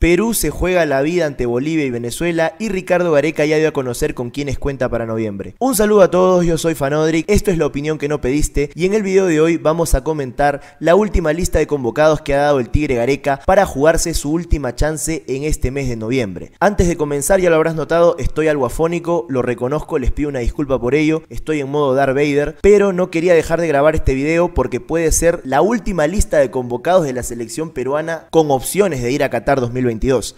Perú se juega la vida ante Bolivia y Venezuela y Ricardo Gareca ya dio a conocer con quiénes cuenta para noviembre. Un saludo a todos, yo soy Fanodric, esto es la opinión que no pediste y en el video de hoy vamos a comentar la última lista de convocados que ha dado el Tigre Gareca para jugarse su última chance en este mes de noviembre. Antes de comenzar, ya lo habrás notado, estoy algo afónico, lo reconozco, les pido una disculpa por ello, estoy en modo Darth Vader, pero no quería dejar de grabar este video porque puede ser la última lista de convocados de la selección peruana con opciones de ir a Qatar 2022.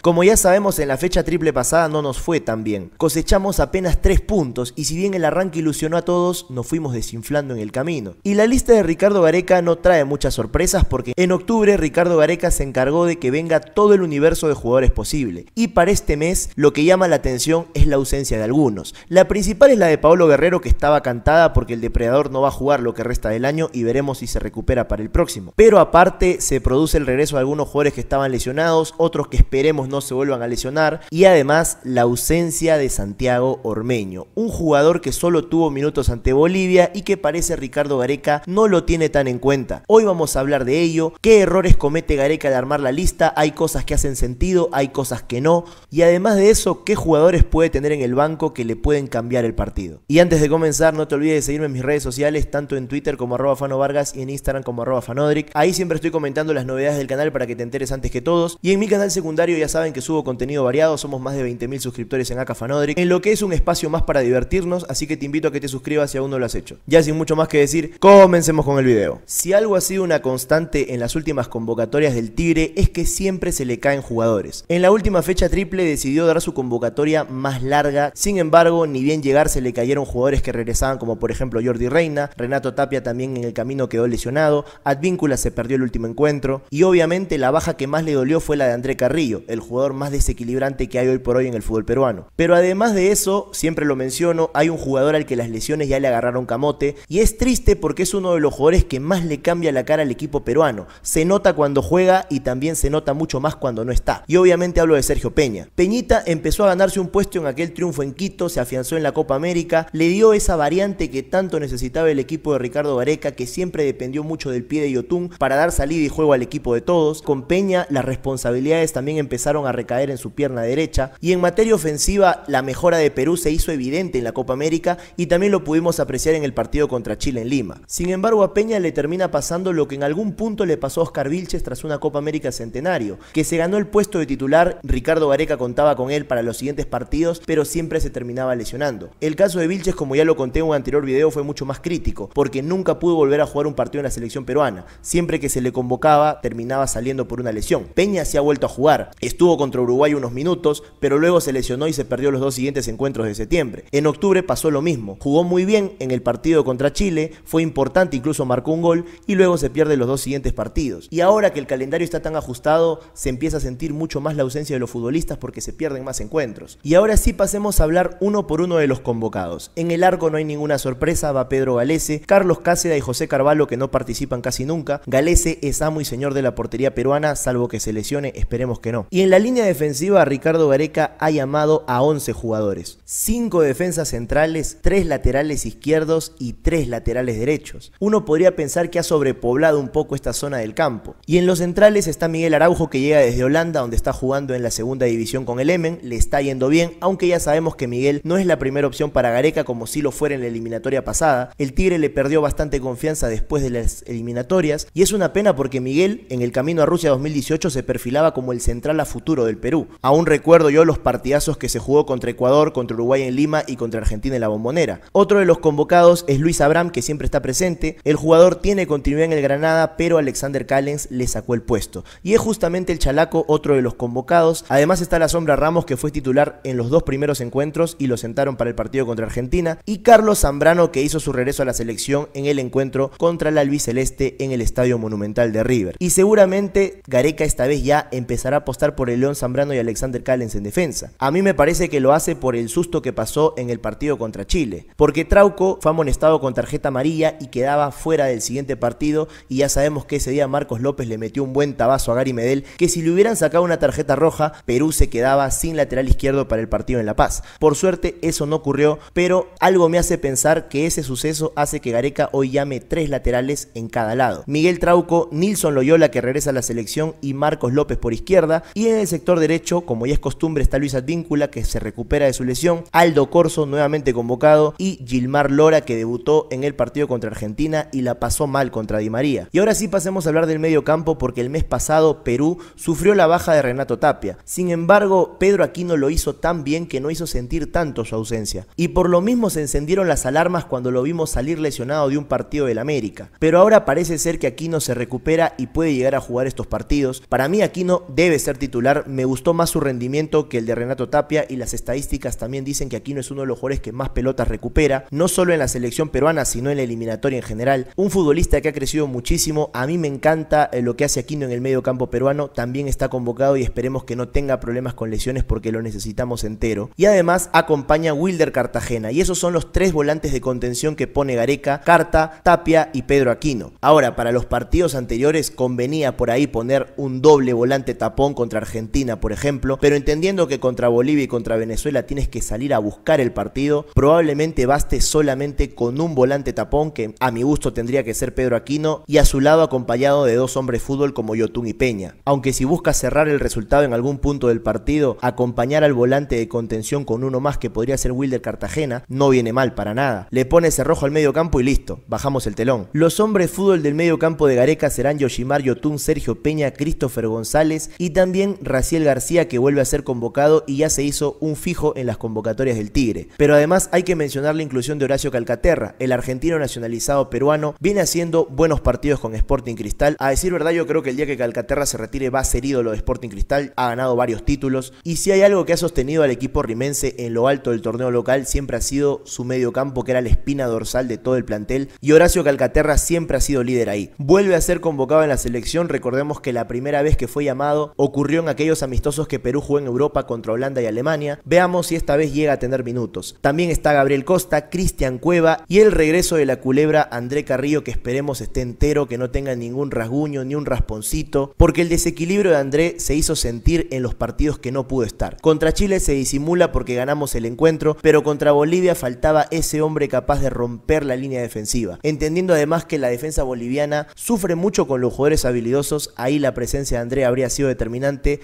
Como ya sabemos, en la fecha triple pasada no nos fue tan bien. Cosechamos apenas 3 puntos y si bien el arranque ilusionó a todos, nos fuimos desinflando en el camino. Y la lista de Ricardo Gareca no trae muchas sorpresas porque en octubre Ricardo Gareca se encargó de que venga todo el universo de jugadores posible. Y para este mes lo que llama la atención es la ausencia de algunos. La principal es la de Pablo Guerrero que estaba cantada porque el depredador no va a jugar lo que resta del año y veremos si se recupera para el próximo. Pero aparte se produce el regreso de algunos jugadores que estaban lesionados, otros que esperemos no se vuelvan a lesionar, y además la ausencia de Santiago Ormeño, un jugador que solo tuvo minutos ante Bolivia y que parece Ricardo Gareca no lo tiene tan en cuenta. Hoy vamos a hablar de ello, qué errores comete Gareca al armar la lista, hay cosas que hacen sentido, hay cosas que no, y además de eso, qué jugadores puede tener en el banco que le pueden cambiar el partido. Y antes de comenzar, no te olvides de seguirme en mis redes sociales, tanto en Twitter como arroba Vargas y en Instagram como arroba Fanodric. Ahí siempre estoy comentando las novedades del canal para que te enteres antes que todos. Y en mi canal se ya saben que subo contenido variado, somos más de 20.000 suscriptores en Acafanodric, en lo que es un espacio más para divertirnos, así que te invito a que te suscribas si aún no lo has hecho. Ya sin mucho más que decir, comencemos con el video. Si algo ha sido una constante en las últimas convocatorias del Tigre es que siempre se le caen jugadores. En la última fecha triple decidió dar su convocatoria más larga, sin embargo, ni bien llegar se le cayeron jugadores que regresaban como por ejemplo Jordi Reina, Renato Tapia también en el camino quedó lesionado, Advíncula se perdió el último encuentro y obviamente la baja que más le dolió fue la de André Carrera Río, el jugador más desequilibrante que hay hoy por hoy en el fútbol peruano. Pero además de eso, siempre lo menciono, hay un jugador al que las lesiones ya le agarraron camote y es triste porque es uno de los jugadores que más le cambia la cara al equipo peruano. Se nota cuando juega y también se nota mucho más cuando no está. Y obviamente hablo de Sergio Peña. Peñita empezó a ganarse un puesto en aquel triunfo en Quito, se afianzó en la Copa América, le dio esa variante que tanto necesitaba el equipo de Ricardo vareca que siempre dependió mucho del pie de yotún para dar salida y juego al equipo de todos. Con Peña las responsabilidades también también empezaron a recaer en su pierna derecha. Y en materia ofensiva, la mejora de Perú se hizo evidente en la Copa América y también lo pudimos apreciar en el partido contra Chile en Lima. Sin embargo, a Peña le termina pasando lo que en algún punto le pasó a Oscar Vilches tras una Copa América centenario, que se ganó el puesto de titular, Ricardo Gareca contaba con él para los siguientes partidos, pero siempre se terminaba lesionando. El caso de Vilches, como ya lo conté en un anterior video, fue mucho más crítico, porque nunca pudo volver a jugar un partido en la selección peruana. Siempre que se le convocaba, terminaba saliendo por una lesión. Peña se ha vuelto a jugar Estuvo contra Uruguay unos minutos, pero luego se lesionó y se perdió los dos siguientes encuentros de septiembre. En octubre pasó lo mismo. Jugó muy bien en el partido contra Chile, fue importante, incluso marcó un gol y luego se pierde los dos siguientes partidos. Y ahora que el calendario está tan ajustado, se empieza a sentir mucho más la ausencia de los futbolistas porque se pierden más encuentros. Y ahora sí pasemos a hablar uno por uno de los convocados. En el arco no hay ninguna sorpresa, va Pedro Galese, Carlos Cáceda y José Carvalho que no participan casi nunca. Galese es amo y señor de la portería peruana, salvo que se lesione, esperemos que que no. Y en la línea defensiva, Ricardo Gareca ha llamado a 11 jugadores. 5 defensas centrales, 3 laterales izquierdos y 3 laterales derechos. Uno podría pensar que ha sobrepoblado un poco esta zona del campo. Y en los centrales está Miguel Araujo que llega desde Holanda, donde está jugando en la segunda división con el Emen. Le está yendo bien, aunque ya sabemos que Miguel no es la primera opción para Gareca como si lo fuera en la eliminatoria pasada. El Tigre le perdió bastante confianza después de las eliminatorias. Y es una pena porque Miguel en el camino a Rusia 2018 se perfilaba como el central a futuro del Perú. Aún recuerdo yo los partidazos que se jugó contra Ecuador, contra Uruguay en Lima y contra Argentina en la Bombonera. Otro de los convocados es Luis Abraham, que siempre está presente. El jugador tiene continuidad en el Granada, pero Alexander Callens le sacó el puesto. Y es justamente el Chalaco otro de los convocados. Además está la sombra Ramos, que fue titular en los dos primeros encuentros y lo sentaron para el partido contra Argentina. Y Carlos Zambrano, que hizo su regreso a la selección en el encuentro contra la Luis Celeste en el Estadio Monumental de River. Y seguramente Gareca esta vez ya empezará apostar por el León Zambrano y Alexander Callens en defensa. A mí me parece que lo hace por el susto que pasó en el partido contra Chile, porque Trauco fue amonestado con tarjeta amarilla y quedaba fuera del siguiente partido y ya sabemos que ese día Marcos López le metió un buen tabazo a Gary Medel que si le hubieran sacado una tarjeta roja, Perú se quedaba sin lateral izquierdo para el partido en La Paz. Por suerte eso no ocurrió, pero algo me hace pensar que ese suceso hace que Gareca hoy llame tres laterales en cada lado. Miguel Trauco, Nilson Loyola que regresa a la selección y Marcos López por izquierda y en el sector derecho, como ya es costumbre, está Luis Advíncula, que se recupera de su lesión. Aldo Corso, nuevamente convocado. Y Gilmar Lora, que debutó en el partido contra Argentina y la pasó mal contra Di María. Y ahora sí pasemos a hablar del medio campo, porque el mes pasado Perú sufrió la baja de Renato Tapia. Sin embargo, Pedro Aquino lo hizo tan bien que no hizo sentir tanto su ausencia. Y por lo mismo se encendieron las alarmas cuando lo vimos salir lesionado de un partido del América. Pero ahora parece ser que Aquino se recupera y puede llegar a jugar estos partidos. Para mí Aquino debe ser titular. Me gustó más su rendimiento que el de Renato Tapia y las estadísticas también dicen que Aquino es uno de los jugadores que más pelotas recupera, no solo en la selección peruana, sino en la eliminatoria en general. Un futbolista que ha crecido muchísimo. A mí me encanta eh, lo que hace Aquino en el medio campo peruano. También está convocado y esperemos que no tenga problemas con lesiones porque lo necesitamos entero. Y además acompaña a Wilder Cartagena. Y esos son los tres volantes de contención que pone Gareca, Carta, Tapia y Pedro Aquino. Ahora, para los partidos anteriores convenía por ahí poner un doble volante tapón contra Argentina, por ejemplo, pero entendiendo que contra Bolivia y contra Venezuela tienes que salir a buscar el partido, probablemente baste solamente con un volante tapón, que a mi gusto tendría que ser Pedro Aquino, y a su lado acompañado de dos hombres fútbol como Yotun y Peña. Aunque si buscas cerrar el resultado en algún punto del partido, acompañar al volante de contención con uno más que podría ser Wilder Cartagena, no viene mal para nada. Le pones rojo al medio campo y listo, bajamos el telón. Los hombres fútbol del medio campo de Gareca serán Yoshimar Yotun, Sergio Peña, Christopher González y también Raciel García que vuelve a ser convocado y ya se hizo un fijo en las convocatorias del Tigre. Pero además hay que mencionar la inclusión de Horacio Calcaterra, el argentino nacionalizado peruano, viene haciendo buenos partidos con Sporting Cristal. A decir verdad, yo creo que el día que Calcaterra se retire va a ser ídolo de Sporting Cristal, ha ganado varios títulos y si hay algo que ha sostenido al equipo rimense en lo alto del torneo local siempre ha sido su medio campo que era la espina dorsal de todo el plantel y Horacio Calcaterra siempre ha sido líder ahí. Vuelve a ser convocado en la selección, recordemos que la primera vez que fue llamado ocurrió en aquellos amistosos que Perú jugó en Europa contra Holanda y Alemania. Veamos si esta vez llega a tener minutos. También está Gabriel Costa, Cristian Cueva y el regreso de la culebra André Carrillo que esperemos esté entero, que no tenga ningún rasguño ni un rasponcito, porque el desequilibrio de André se hizo sentir en los partidos que no pudo estar. Contra Chile se disimula porque ganamos el encuentro, pero contra Bolivia faltaba ese hombre capaz de romper la línea defensiva. Entendiendo además que la defensa boliviana sufre mucho con los jugadores habilidosos, ahí la presencia de André habría sido determinante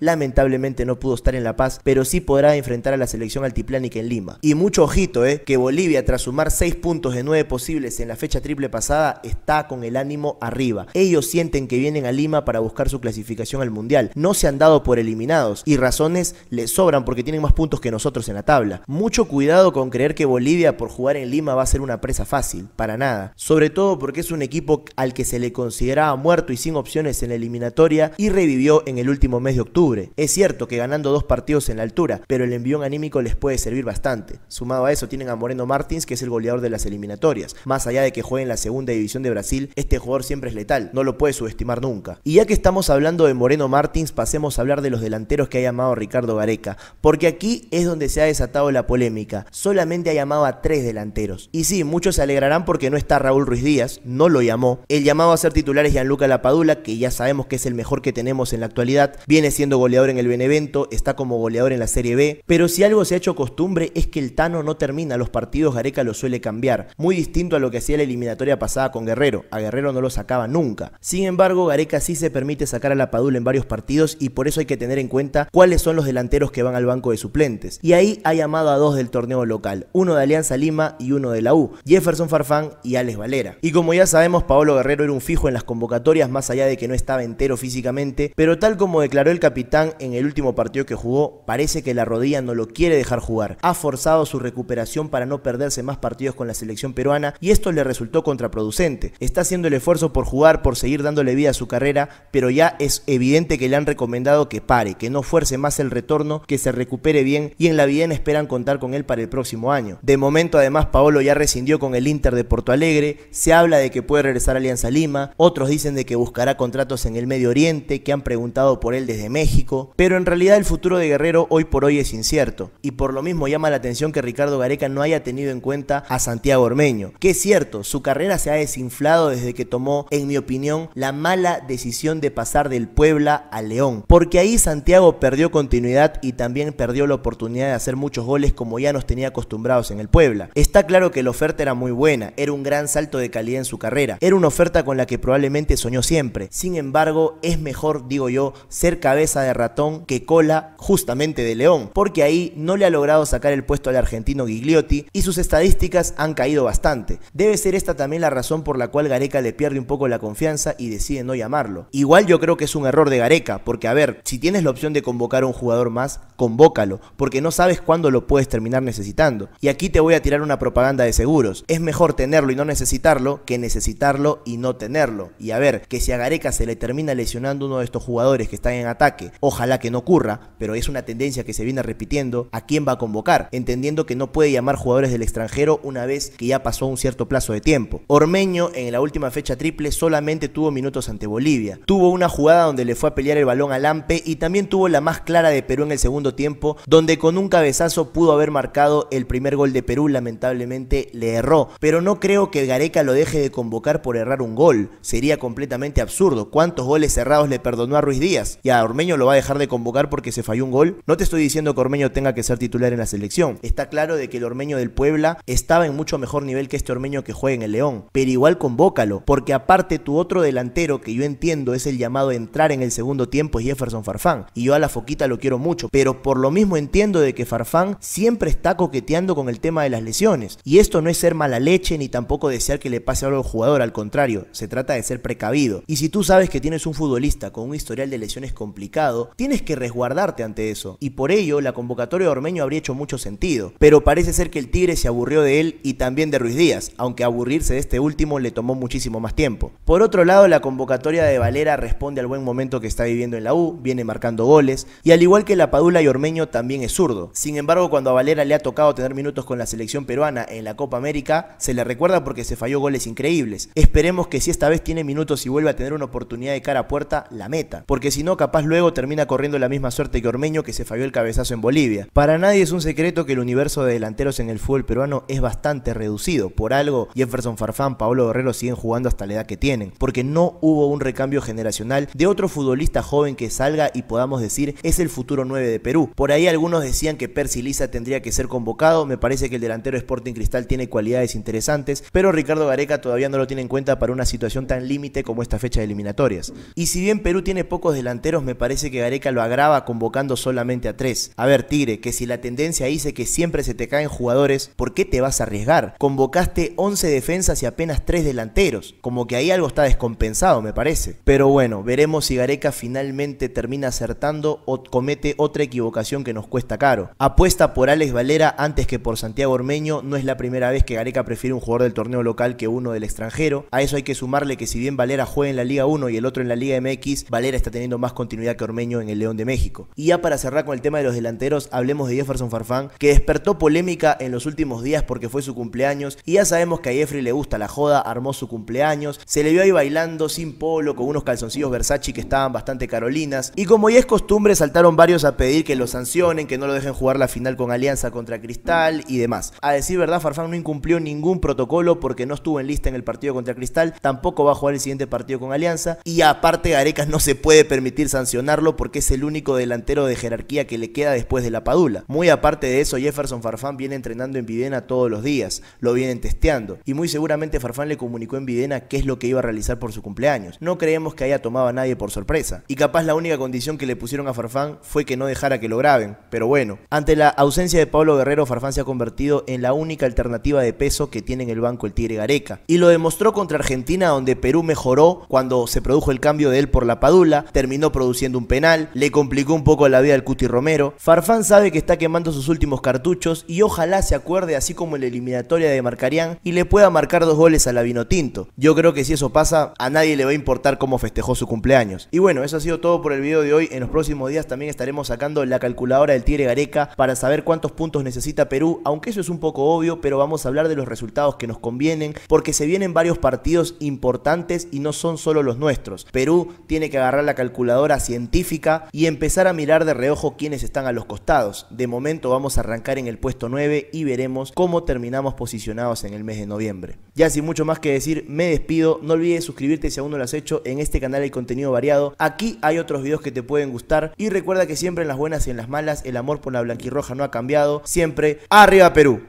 lamentablemente no pudo estar en La Paz, pero sí podrá enfrentar a la selección altiplánica en Lima. Y mucho ojito, eh, que Bolivia, tras sumar 6 puntos de 9 posibles en la fecha triple pasada, está con el ánimo arriba. Ellos sienten que vienen a Lima para buscar su clasificación al Mundial. No se han dado por eliminados y razones les sobran porque tienen más puntos que nosotros en la tabla. Mucho cuidado con creer que Bolivia por jugar en Lima va a ser una presa fácil, para nada. Sobre todo porque es un equipo al que se le consideraba muerto y sin opciones en la eliminatoria y revivió en el último mes de octubre. Es cierto que ganando dos partidos en la altura, pero el envión anímico les puede servir bastante. Sumado a eso tienen a Moreno Martins, que es el goleador de las eliminatorias. Más allá de que juegue en la segunda división de Brasil, este jugador siempre es letal, no lo puede subestimar nunca. Y ya que estamos hablando de Moreno Martins, pasemos a hablar de los delanteros que ha llamado Ricardo Gareca, porque aquí es donde se ha desatado la polémica. Solamente ha llamado a tres delanteros. Y sí, muchos se alegrarán porque no está Raúl Ruiz Díaz, no lo llamó. El llamado a ser titular es Gianluca Lapadula, que ya sabemos que es el mejor que tenemos en la actualidad viene siendo goleador en el Benevento, está como goleador en la Serie B, pero si algo se ha hecho costumbre es que el Tano no termina los partidos, Gareca lo suele cambiar, muy distinto a lo que hacía la eliminatoria pasada con Guerrero, a Guerrero no lo sacaba nunca. Sin embargo, Gareca sí se permite sacar a la Padula en varios partidos y por eso hay que tener en cuenta cuáles son los delanteros que van al banco de suplentes. Y ahí ha llamado a dos del torneo local, uno de Alianza Lima y uno de la U, Jefferson Farfán y Alex Valera. Y como ya sabemos, Paolo Guerrero era un fijo en las convocatorias, más allá de que no estaba entero físicamente, pero tal como declaró el capitán en el último partido que jugó, parece que la rodilla no lo quiere dejar jugar. Ha forzado su recuperación para no perderse más partidos con la selección peruana y esto le resultó contraproducente. Está haciendo el esfuerzo por jugar, por seguir dándole vida a su carrera, pero ya es evidente que le han recomendado que pare, que no fuerce más el retorno, que se recupere bien y en la vida esperan contar con él para el próximo año. De momento además Paolo ya rescindió con el Inter de Porto Alegre, se habla de que puede regresar a Alianza Lima, otros dicen de que buscará contratos en el Medio Oriente, que han preguntado por desde México, pero en realidad el futuro de Guerrero hoy por hoy es incierto, y por lo mismo llama la atención que Ricardo Gareca no haya tenido en cuenta a Santiago Ormeño, que es cierto, su carrera se ha desinflado desde que tomó, en mi opinión, la mala decisión de pasar del Puebla al León, porque ahí Santiago perdió continuidad y también perdió la oportunidad de hacer muchos goles como ya nos tenía acostumbrados en el Puebla. Está claro que la oferta era muy buena, era un gran salto de calidad en su carrera, era una oferta con la que probablemente soñó siempre, sin embargo es mejor, digo yo, cabeza de ratón que cola justamente de León, porque ahí no le ha logrado sacar el puesto al argentino Gigliotti y sus estadísticas han caído bastante. Debe ser esta también la razón por la cual Gareca le pierde un poco la confianza y decide no llamarlo. Igual yo creo que es un error de Gareca, porque a ver, si tienes la opción de convocar a un jugador más, convócalo, porque no sabes cuándo lo puedes terminar necesitando. Y aquí te voy a tirar una propaganda de seguros. Es mejor tenerlo y no necesitarlo que necesitarlo y no tenerlo. Y a ver, que si a Gareca se le termina lesionando uno de estos jugadores que están en ataque, ojalá que no ocurra, pero es una tendencia que se viene repitiendo, ¿a quién va a convocar? Entendiendo que no puede llamar jugadores del extranjero una vez que ya pasó un cierto plazo de tiempo. Ormeño en la última fecha triple solamente tuvo minutos ante Bolivia. Tuvo una jugada donde le fue a pelear el balón a Lampe y también tuvo la más clara de Perú en el segundo tiempo, donde con un cabezazo pudo haber marcado el primer gol de Perú, lamentablemente le erró. Pero no creo que Gareca lo deje de convocar por errar un gol, sería completamente absurdo. ¿Cuántos goles cerrados le perdonó a Ruiz Díaz? Y a Ormeño lo va a dejar de convocar porque se falló un gol. No te estoy diciendo que Ormeño tenga que ser titular en la selección. Está claro de que el Ormeño del Puebla estaba en mucho mejor nivel que este Ormeño que juega en el León. Pero igual convócalo, porque aparte tu otro delantero que yo entiendo es el llamado a entrar en el segundo tiempo es Jefferson Farfán. Y yo a la foquita lo quiero mucho, pero por lo mismo entiendo de que Farfán siempre está coqueteando con el tema de las lesiones. Y esto no es ser mala leche ni tampoco desear que le pase algo al jugador, al contrario, se trata de ser precavido. Y si tú sabes que tienes un futbolista con un historial de lesiones complicado, tienes que resguardarte ante eso. Y por ello, la convocatoria de Ormeño habría hecho mucho sentido. Pero parece ser que el Tigre se aburrió de él y también de Ruiz Díaz, aunque aburrirse de este último le tomó muchísimo más tiempo. Por otro lado, la convocatoria de Valera responde al buen momento que está viviendo en la U, viene marcando goles, y al igual que la Padula Ormeño también es zurdo. Sin embargo, cuando a Valera le ha tocado tener minutos con la selección peruana en la Copa América, se le recuerda porque se falló goles increíbles. Esperemos que si esta vez tiene minutos y vuelve a tener una oportunidad de cara a puerta, la meta. Porque si no, capaz luego termina corriendo la misma suerte que Ormeño que se falló el cabezazo en Bolivia. Para nadie es un secreto que el universo de delanteros en el fútbol peruano es bastante reducido. Por algo, Jefferson Farfán, Pablo Guerrero siguen jugando hasta la edad que tienen. Porque no hubo un recambio generacional de otro futbolista joven que salga y podamos decir es el futuro 9 de Perú. Por ahí algunos decían que Percy Lisa tendría que ser convocado, me parece que el delantero Sporting Cristal tiene cualidades interesantes, pero Ricardo Gareca todavía no lo tiene en cuenta para una situación tan límite como esta fecha de eliminatorias. Y si bien Perú tiene pocos delanteros, me parece que Gareca lo agrava convocando solamente a tres. A ver, Tigre, que si la tendencia dice que siempre se te caen jugadores, ¿por qué te vas a arriesgar? Convocaste 11 defensas y apenas 3 delanteros. Como que ahí algo está descompensado, me parece. Pero bueno, veremos si Gareca finalmente termina acertando o comete otra equivocación vocación que nos cuesta caro. Apuesta por Alex Valera antes que por Santiago Ormeño, no es la primera vez que Gareca prefiere un jugador del torneo local que uno del extranjero. A eso hay que sumarle que si bien Valera juega en la Liga 1 y el otro en la Liga MX, Valera está teniendo más continuidad que Ormeño en el León de México. Y ya para cerrar con el tema de los delanteros, hablemos de Jefferson Farfán, que despertó polémica en los últimos días porque fue su cumpleaños y ya sabemos que a Jeffrey le gusta la joda, armó su cumpleaños, se le vio ahí bailando sin polo con unos calzoncillos Versace que estaban bastante carolinas y como ya es costumbre saltaron varios a pedir que lo sancionen, que no lo dejen jugar la final con Alianza contra Cristal y demás. A decir verdad, Farfán no incumplió ningún protocolo porque no estuvo en lista en el partido contra Cristal, tampoco va a jugar el siguiente partido con Alianza y aparte Arecas no se puede permitir sancionarlo porque es el único delantero de jerarquía que le queda después de la Padula. Muy aparte de eso, Jefferson Farfán viene entrenando en Videna todos los días, lo vienen testeando y muy seguramente Farfán le comunicó en Videna qué es lo que iba a realizar por su cumpleaños. No creemos que haya tomado a nadie por sorpresa y capaz la única condición que le pusieron a Farfán fue que no dejara que lo graben. Pero bueno, ante la ausencia de Pablo Guerrero, Farfán se ha convertido en la única alternativa de peso que tiene en el banco el Tigre Gareca. Y lo demostró contra Argentina, donde Perú mejoró cuando se produjo el cambio de él por la Padula, terminó produciendo un penal, le complicó un poco la vida al Cuti Romero. Farfán sabe que está quemando sus últimos cartuchos y ojalá se acuerde así como en la eliminatoria de Marcarián y le pueda marcar dos goles a la Vinotinto. Yo creo que si eso pasa, a nadie le va a importar cómo festejó su cumpleaños. Y bueno, eso ha sido todo por el video de hoy. En los próximos días también estaremos sacando la calculadora del Tigre Gareca para saber cuántos puntos necesita Perú, aunque eso es un poco obvio, pero vamos a hablar de los resultados que nos convienen, porque se vienen varios partidos importantes y no son solo los nuestros. Perú tiene que agarrar la calculadora científica y empezar a mirar de reojo quiénes están a los costados. De momento vamos a arrancar en el puesto 9 y veremos cómo terminamos posicionados en el mes de noviembre. Ya sin mucho más que decir, me despido. No olvides suscribirte si aún no lo has hecho. En este canal hay contenido variado. Aquí hay otros videos que te pueden gustar y recuerda que siempre en las buenas y en las malas, el amor por la blanquirroja no ha cambiado. Siempre, arriba Perú.